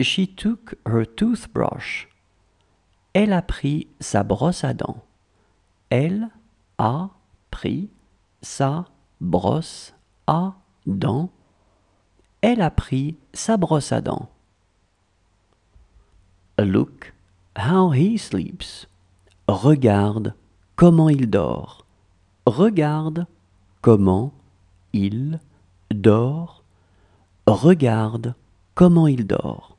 She took her toothbrush. Elle a pris sa brosse à dents. Elle a pris sa brosse à dents. Elle a pris sa brosse à dents. Look how he sleeps. Regarde comment il dort. Regarde comment il dort. Regarde comment il dort.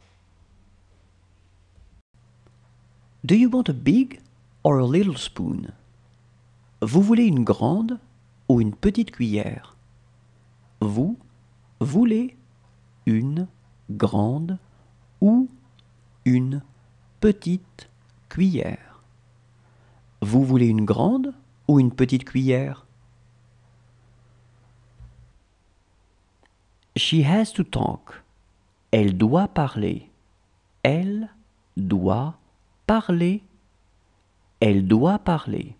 Do you want a big or a little spoon? Vous voulez une grande ou une petite cuillère? Vous voulez une grande ou une petite cuillère? Vous voulez une grande ou une petite cuillère? She has to talk. Elle doit parler. Elle doit parler. Elle doit parler.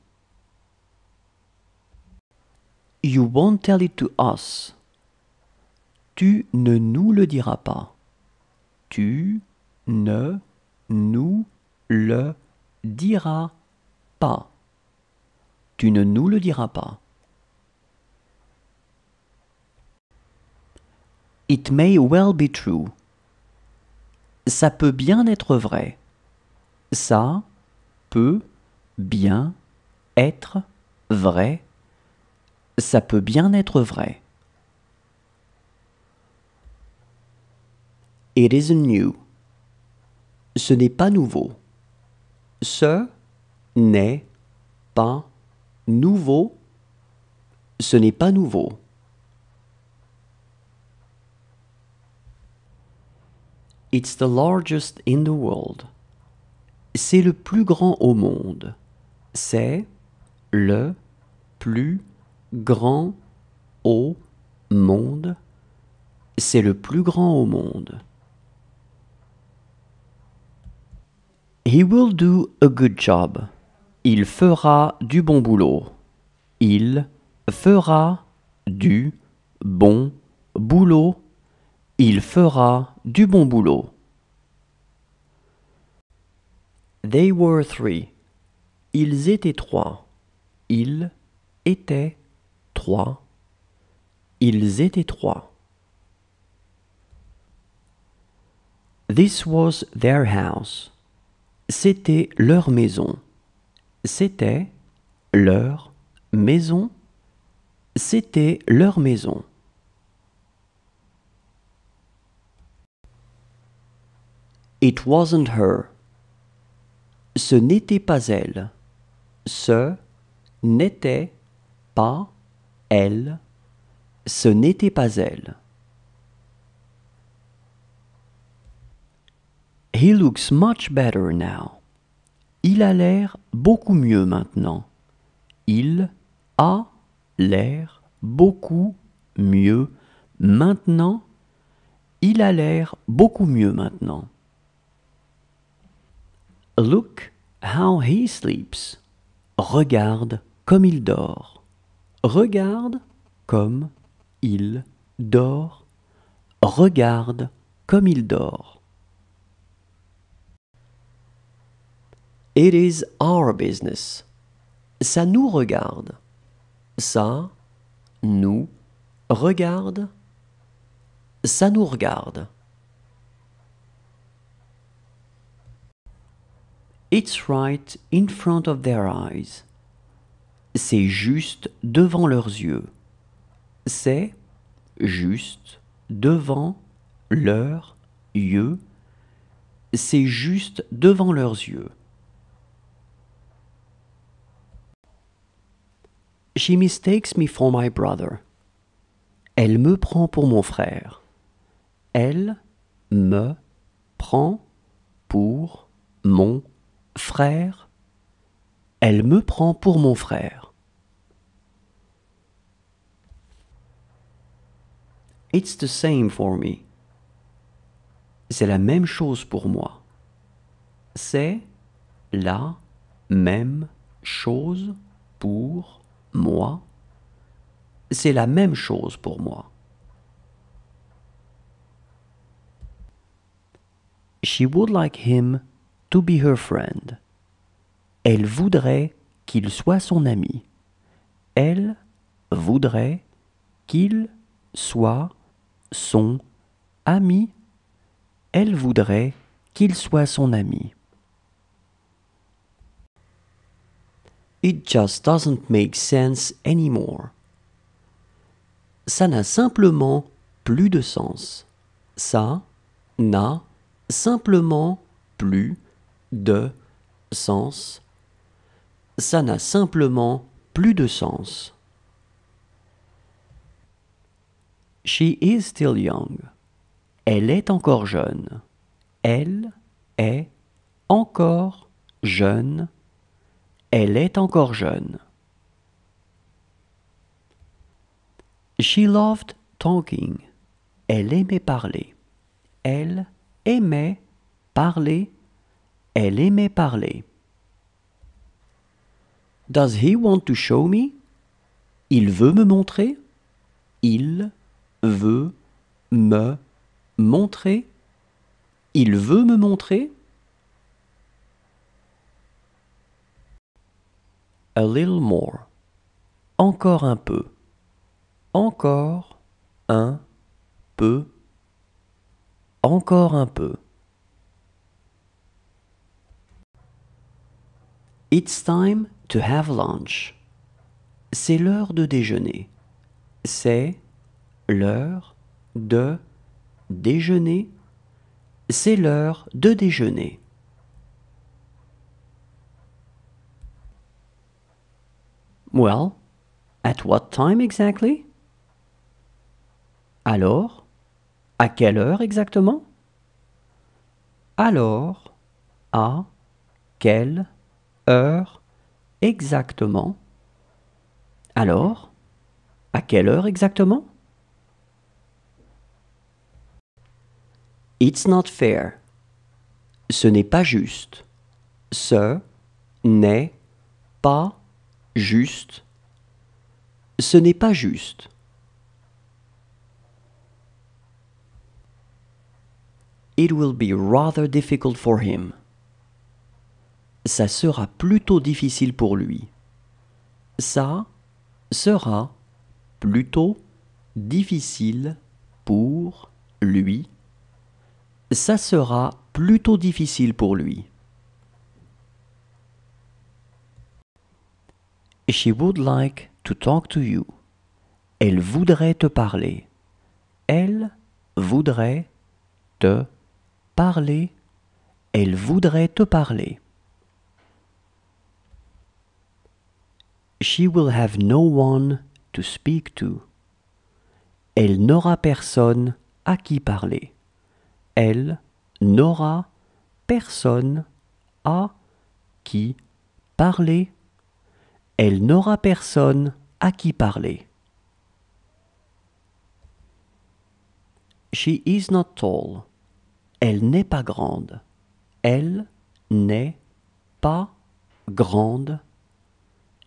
You won't tell it to us. Tu ne nous le diras pas. Tu ne nous le diras pas. Tu ne nous le diras pas. It may well be true. Ça peut bien être vrai ça peut bien être vrai. Ça peut bien être vrai. It isn't new. Ce n'est pas nouveau. Ce n'est pas nouveau. Ce n'est pas nouveau. It's the largest in the world. C'est le plus grand au monde. C'est le plus grand au monde. C'est le plus grand au monde. He will do a good job. Il fera du bon boulot. Il fera du bon boulot. Il fera du bon boulot. They were three. Ils étaient trois. Ils étaient trois. Ils étaient trois. This was their house. C'était leur maison. C'était leur maison. C'était leur maison. It wasn't her. Ce n'était pas elle. Ce n'était pas elle. Ce n'était pas elle. He looks much better now. Il a l'air beaucoup mieux maintenant. Il a l'air beaucoup mieux maintenant. Il a l'air beaucoup mieux maintenant. Look how he sleeps. Regarde comme il dort. Regarde comme il dort. Regarde comme il dort. It is our business. Ça nous regarde. Ça nous regarde. Ça nous regarde. It's right in front of their eyes. C'est juste devant leurs yeux. C'est juste devant leurs yeux. C'est juste devant leurs yeux. She mistakes me for my brother. Elle me prend pour mon frère. Elle me prend pour mon frère frère, elle me prend pour mon frère. It's the same for me. C'est la même chose pour moi. C'est la même chose pour moi. C'est moi. She would like him to be her friend. Elle voudrait qu'il soit son ami. Elle voudrait qu'il soit son ami. Elle voudrait qu'il soit son ami. It just doesn't make sense anymore. Ça n'a simplement plus de sens. Ça n'a simplement plus de sens, ça n'a simplement plus de sens. She is still young. Elle est encore jeune. Elle est encore jeune. Elle est encore jeune. She loved talking. Elle aimait parler. Elle aimait parler elle aimait parler. Does he want to show me? Il veut me montrer. Il veut me montrer. Il veut me montrer. A little more. Encore un peu. Encore un peu. Encore un peu. It's time to have lunch. C'est l'heure de déjeuner. C'est l'heure de déjeuner. C'est l'heure de déjeuner. Well, at what time exactly? Alors, à quelle heure exactement? Alors, à quelle heure? heure exactement, alors, à quelle heure exactement It's not fair. Ce n'est pas juste. Ce n'est pas juste. Ce n'est pas juste. It will be rather difficult for him ça sera plutôt difficile pour lui. Ça sera plutôt difficile pour lui. Ça sera plutôt difficile pour lui. She would like to talk to you. Elle voudrait te parler. Elle voudrait te parler. Elle voudrait te parler. She will have no one to speak to. Elle n'aura personne à qui parler. Elle n'aura personne à qui parler. Elle n'aura personne à qui parler. She is not tall. Elle n'est pas grande. Elle n'est pas grande.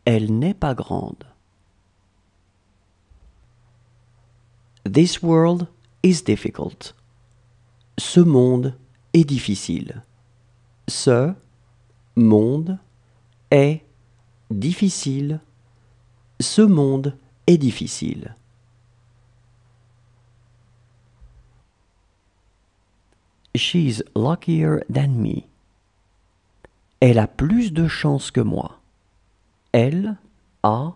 Elle n'est pas grande. This world is difficult. Ce monde est difficile. Ce monde est difficile. Ce monde est difficile. She's luckier than me. Elle a plus de chance que moi elle a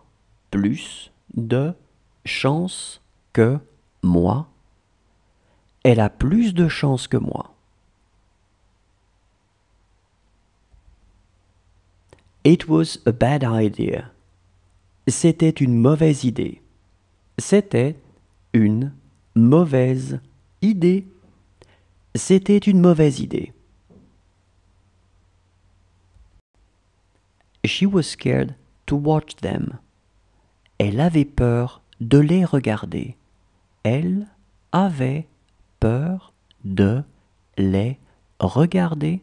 plus de chance que moi. Elle a plus de chance que moi. It was a bad idea. C'était une mauvaise idée. C'était une mauvaise idée. C'était une mauvaise idée. She was scared to watch them. Elle avait peur de les regarder. Elle avait peur de les regarder.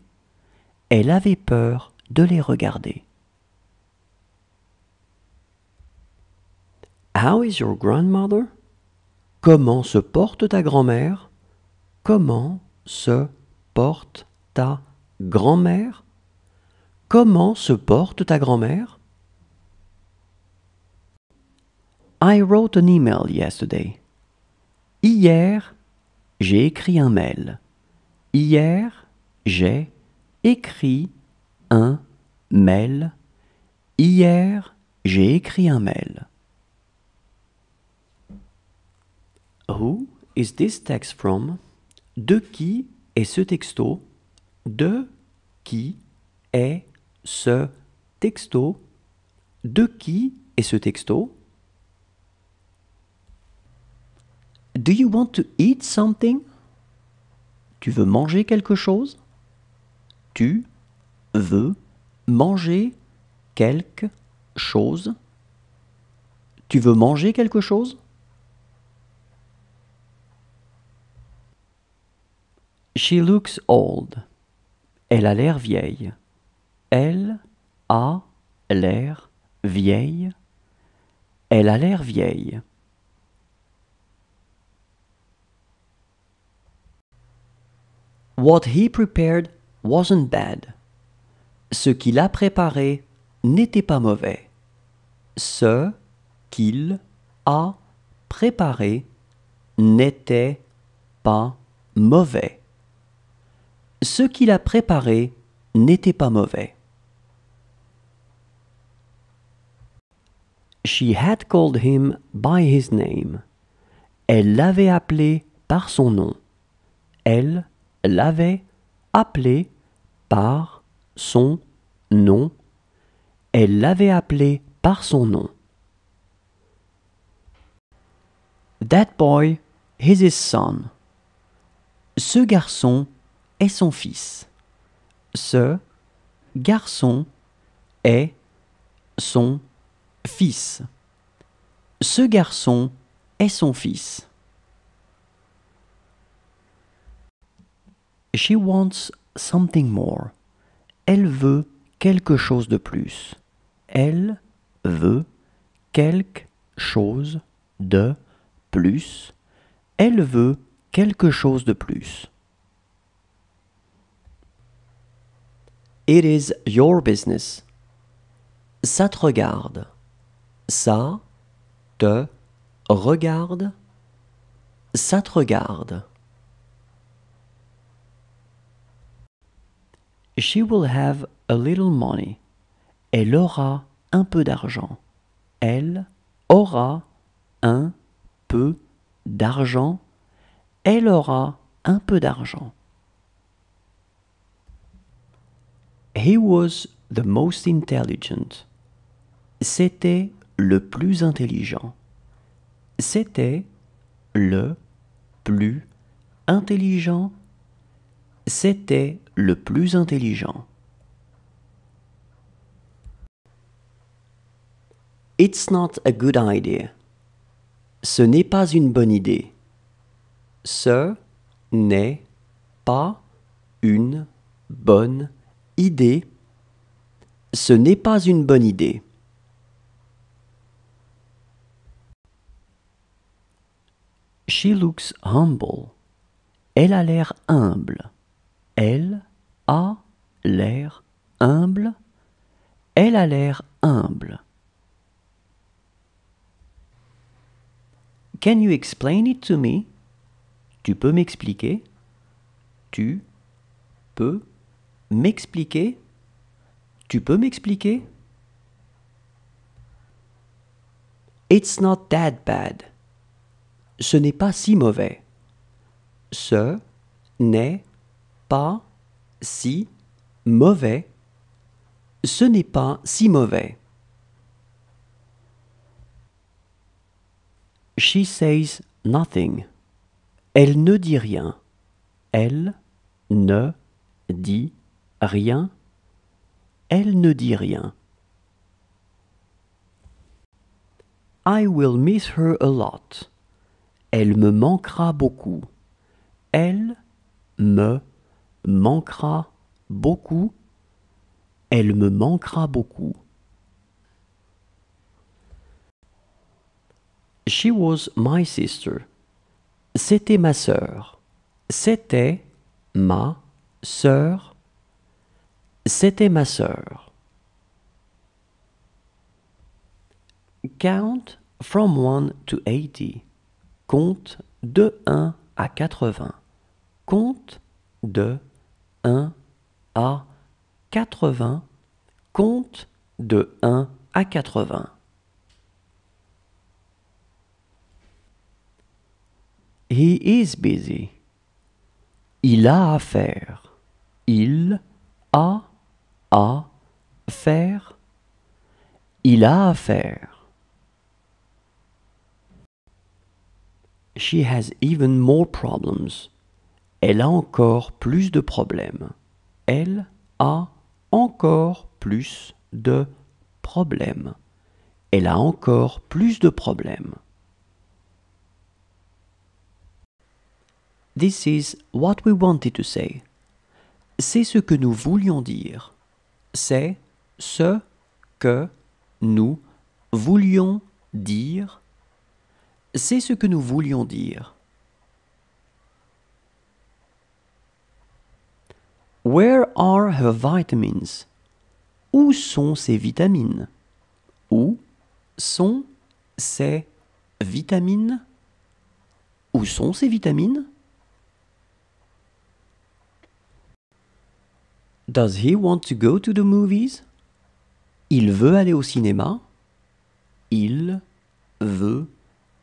Elle avait peur de les regarder. How is your grandmother? Comment se porte ta grand-mère? Comment se porte ta grand-mère? Comment se porte ta grand-mère? I wrote an email yesterday. Hier, j'ai écrit un mail. Hier, j'ai écrit un mail. Hier, j'ai écrit un mail. Who is this text from? De qui est ce texto? De qui est ce texto? De qui est ce texto? Do you want to eat something? Tu veux manger quelque chose? Tu veux manger quelque chose? Tu veux manger quelque chose? She looks old. Elle a l'air vieille. Elle a l'air vieille. Elle a l'air vieille. What he prepared wasn't bad. Ce qu'il a préparé n'était pas mauvais. Ce qu'il a préparé n'était pas mauvais. Ce qu'il a préparé n'était pas mauvais. She had called him by his name. Elle l'avait appelé par son nom. Elle l'avait appelé par son nom. Elle l'avait appelé par son nom. That boy is his son. Ce garçon est son fils. Ce garçon est son fils. Ce garçon est son fils. She wants something more. Elle veut quelque chose de plus. Elle veut quelque chose de plus. Elle veut quelque chose de plus. It is your business. Ça te regarde. Ça te regarde. Ça te regarde. She will have a little money. Elle aura un peu d'argent. Elle aura un peu d'argent. Elle aura un peu d'argent. He was the most intelligent. C'était le plus intelligent. C'était le plus intelligent c'était le plus intelligent. It's not a good idea. Ce n'est pas une bonne idée. Ce n'est pas une bonne idée. Ce n'est pas une bonne idée. She looks humble. Elle a l'air humble. Elle a l'air humble. Elle a l'air humble. Can you explain it to me? Tu peux m'expliquer? Tu peux m'expliquer? Tu peux m'expliquer? It's not that bad. Ce n'est pas si mauvais. Ce n'est pas si mauvais, ce n'est pas si mauvais. She says nothing. Elle ne dit rien. Elle ne dit rien. Elle ne dit rien. I will miss her a lot. Elle me manquera beaucoup. Elle me manquera beaucoup, elle me manquera beaucoup. She was my sister. C'était ma sœur. C'était ma sœur. C'était ma sœur. Count from 1 to 80. Compte de 1 à 80. Compte de 1 1 à 80, compte de 1 à 80. He is busy. Il a affaire Il a à faire. Il a affaire faire. She has even more problems. Elle a encore plus de problèmes. Elle a encore plus de problèmes. Elle a encore plus de problèmes. This is what we wanted to say. C'est ce que nous voulions dire. C'est ce que nous voulions dire. C'est ce que nous voulions dire. Where are her vitamins? Où sont ces vitamines? Où sont ces vitamines? Où sont ses vitamines? Does he want to go to the movies? Il veut aller au cinéma. Il veut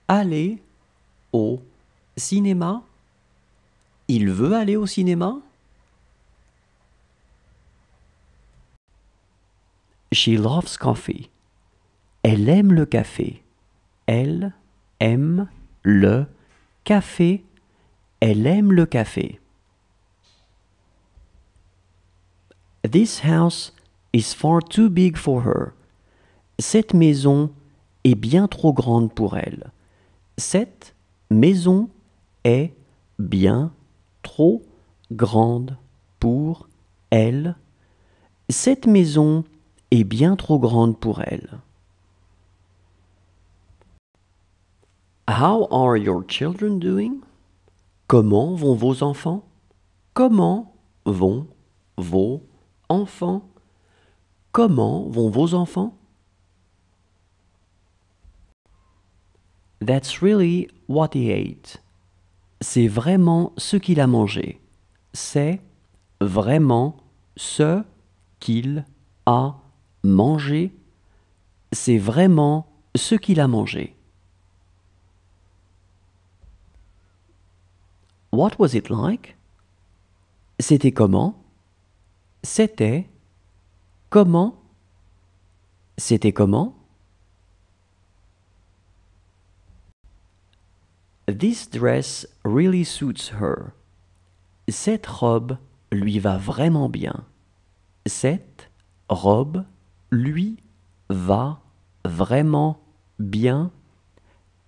aller au cinéma. Il veut aller au cinéma. She loves coffee. Elle aime le café. Elle aime le café. Elle aime le café. This house is far too big for her. Cette maison est bien trop grande pour elle. Cette maison est bien trop grande pour elle. Cette maison est bien trop grande pour elle. How are your children doing? Comment vont vos enfants? Comment vont vos enfants? Comment vont vos enfants? That's really what he ate. C'est vraiment ce qu'il a mangé. C'est vraiment ce qu'il a manger, c'est vraiment ce qu'il a mangé. What was it like? C'était comment? C'était comment? C'était comment? This dress really suits her. Cette robe lui va vraiment bien. Cette robe lui va vraiment bien.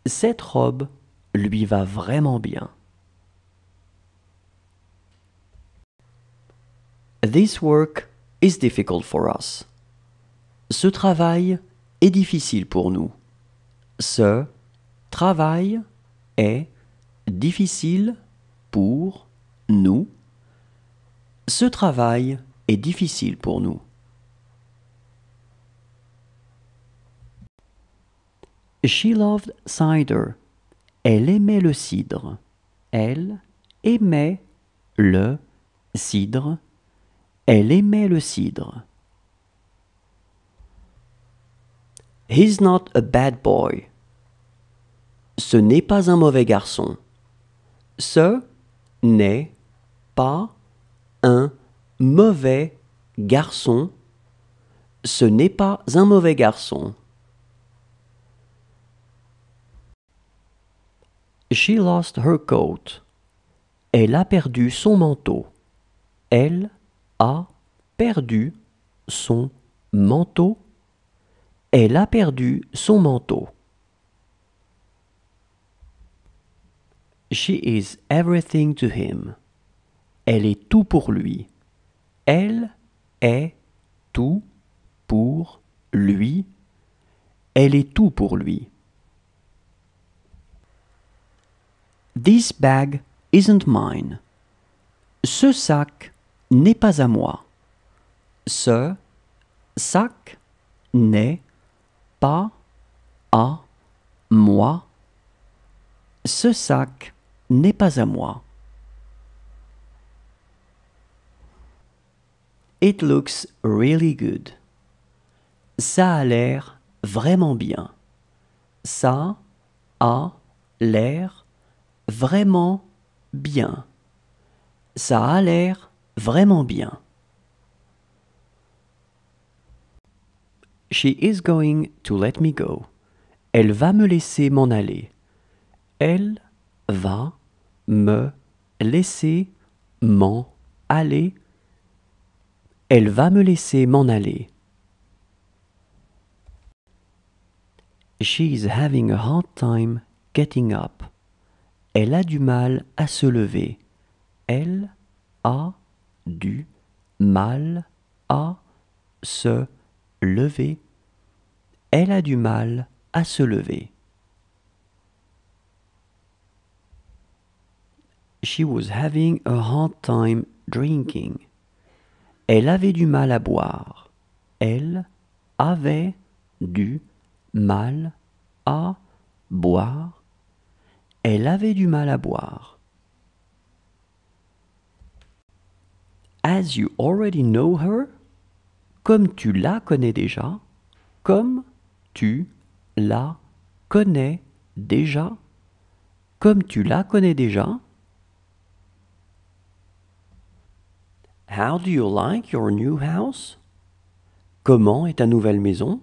Cette robe lui va vraiment bien. This work is difficult for us. Ce travail est difficile pour nous. Ce travail est difficile pour nous. Ce travail est difficile pour nous. She loved cider. Elle aimait le cidre. Elle aimait le cidre. Elle aimait le cidre. He's not a bad boy. Ce n'est pas un mauvais garçon. Ce n'est pas un mauvais garçon. Ce n'est pas un mauvais garçon. She lost her coat. Elle a perdu son manteau. Elle a perdu son manteau. Elle a perdu son manteau. She is everything to him. Elle est tout pour lui. Elle est tout pour lui. Elle est tout pour lui. This bag isn't mine. Ce sac n'est pas à moi. Ce sac n'est pas à moi. Ce sac n'est pas à moi. It looks really good. Ça a l'air vraiment bien. Ça a l'air vraiment bien. Ça a l'air vraiment bien. She is going to let me go. Elle va me laisser m'en aller. Elle va me laisser m'en aller. Elle va me laisser m'en aller. She is having a hard time getting up. Elle a du mal à se lever. Elle a du mal à se lever. Elle a du mal à se lever. She was having a hard time drinking. Elle avait du mal à boire. Elle avait du mal à boire. Elle avait du mal à boire. As you already know her, comme tu la connais déjà, comme tu la connais déjà, comme tu la connais déjà. How do you like your new house? Comment est ta nouvelle maison?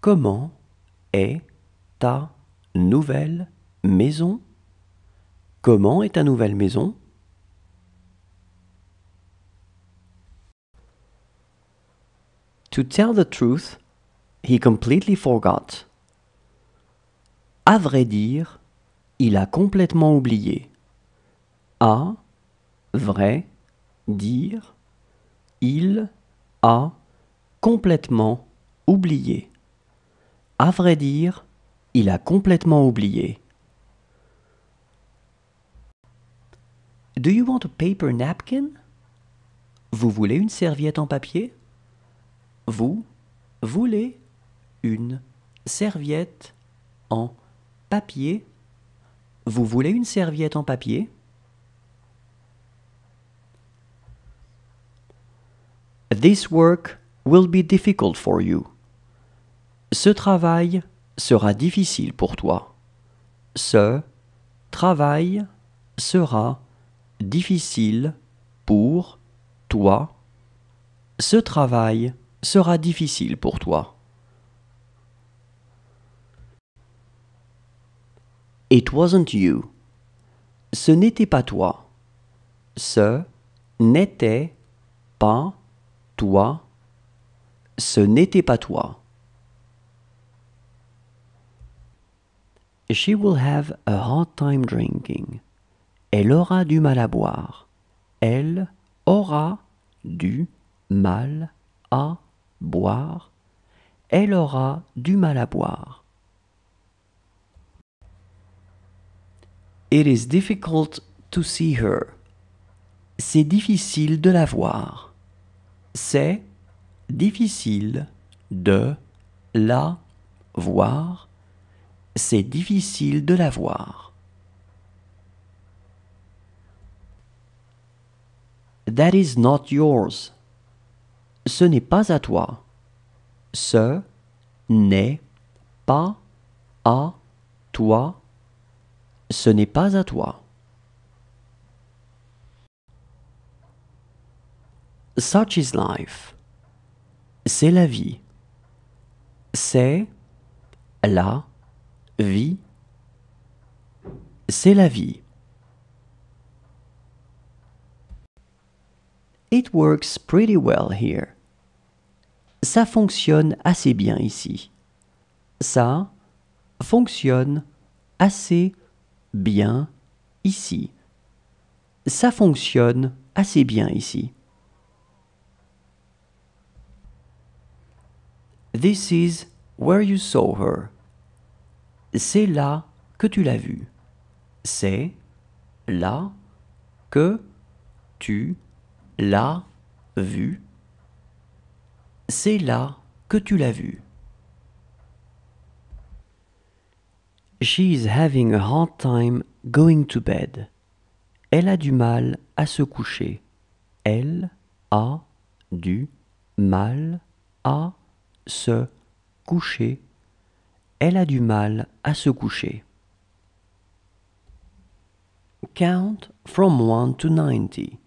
Comment est ta nouvelle maison? maison. Comment est ta nouvelle maison To tell the truth, he completely forgot. À vrai dire, il a complètement oublié. À vrai dire, il a complètement oublié. À vrai dire, il a complètement oublié. Do you want a paper napkin? Vous voulez une serviette en papier? Vous voulez une serviette en papier? Vous voulez une serviette en papier? This work will be difficult for you. Ce travail sera difficile pour toi. Ce travail sera difficile pour toi. Ce travail sera difficile pour toi. It wasn't you. Ce n'était pas toi. Ce n'était pas toi. Ce n'était pas toi. She will have a hard time drinking. Elle aura du mal à boire. Elle aura du mal à boire. Elle aura du mal à boire. It is difficult to see her. C'est difficile de la voir. C'est difficile de la voir. C'est difficile de la voir. That is not yours. Ce n'est pas à toi. Ce n'est pas à toi. Ce n'est pas à toi. Such is life. C'est la vie. C'est la vie. C'est la vie. It works pretty well here. Ça fonctionne assez bien ici. Ça fonctionne assez bien ici. Ça fonctionne assez bien ici. This is where you saw her. C'est là que tu l'as vue. C'est là que tu l'a vu. C'est là que tu l'as vu. is having a hard time going to bed. Elle a du mal à se coucher. Elle a du mal à se coucher. Elle a du mal à se coucher. Count from one to 90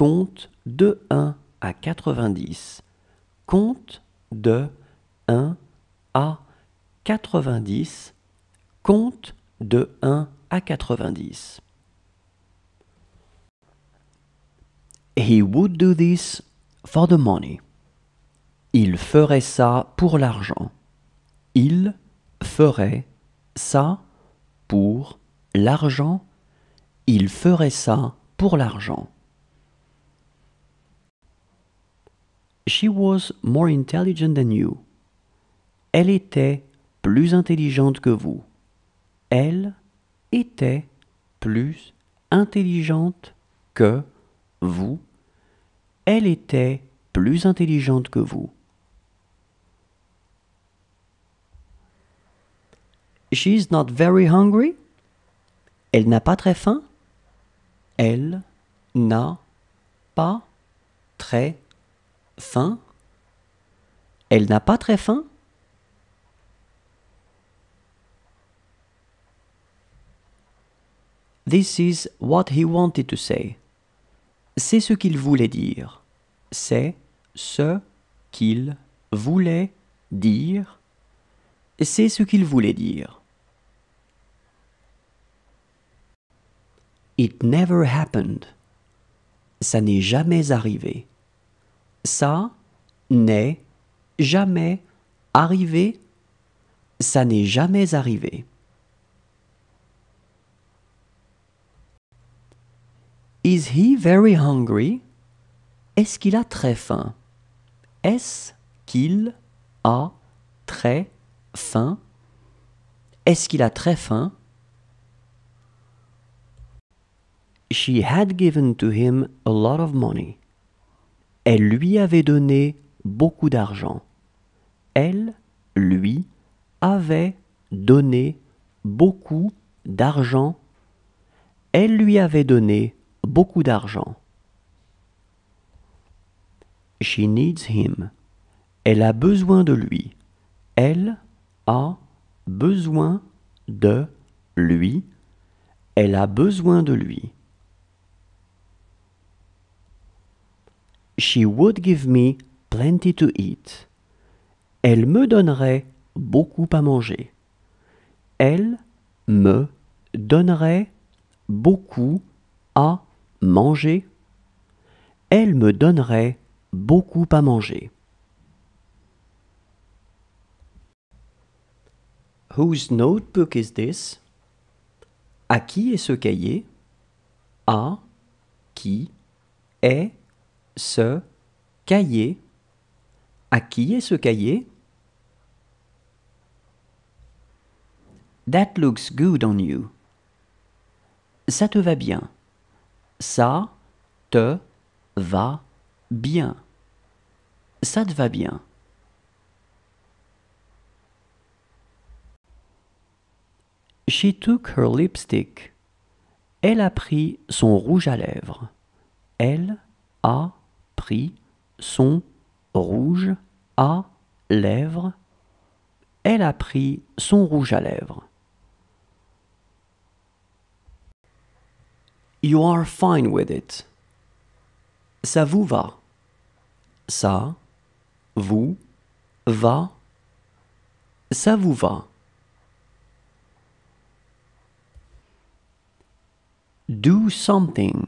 compte de 1 à 90, compte de 1 à 90, compte de 1 à 90. He would do this for the money. Il ferait ça pour l'argent. Il ferait ça pour l'argent. Il ferait ça pour l'argent. She was more intelligent than you. Elle était plus intelligente que vous. Elle était plus intelligente que vous. Elle était plus intelligente que vous. She's not very hungry. Elle n'a pas très faim. Elle n'a pas très faim faim Elle n'a pas très faim This is what he wanted to say. C'est ce qu'il voulait dire. C'est ce qu'il voulait dire. C'est ce qu'il voulait dire. It never happened. Ça n'est jamais arrivé. Ça n'est jamais arrivé. Ça n'est jamais arrivé. Is he very hungry? Est-ce qu'il a très faim? Est-ce qu'il a très faim? She had given to him a lot of money. Elle lui avait donné beaucoup d'argent. Elle, lui, avait donné beaucoup d'argent. Elle lui avait donné beaucoup d'argent. She needs him. Elle a besoin de lui. Elle a besoin de lui. Elle a besoin de lui. She would give me plenty to eat. Elle me donnerait beaucoup à manger. Elle me donnerait beaucoup à manger. Elle me donnerait beaucoup à manger. Whose notebook is this? À qui est ce cahier? À qui est ce cahier. À qui est ce cahier? That looks good on you. Ça te va bien. Ça te va bien. Ça te va bien. She took her lipstick. Elle a pris son rouge à lèvres. Elle a pris son rouge à lèvres. Elle a pris son rouge à lèvres. You are fine with it. Ça vous va. Ça vous va. Ça vous va. Do something.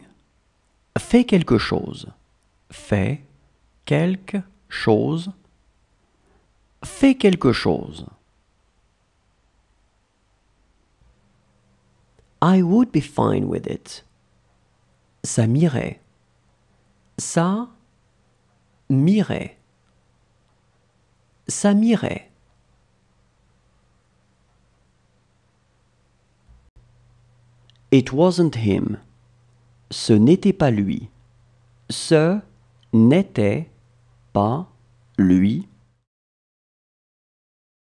Fais quelque chose fait quelque chose, fait quelque chose. I would be fine with it. Ça m'irait. Ça m'irait. Ça m'irait. It wasn't him. Ce n'était pas lui. Ce n'était pas, lui,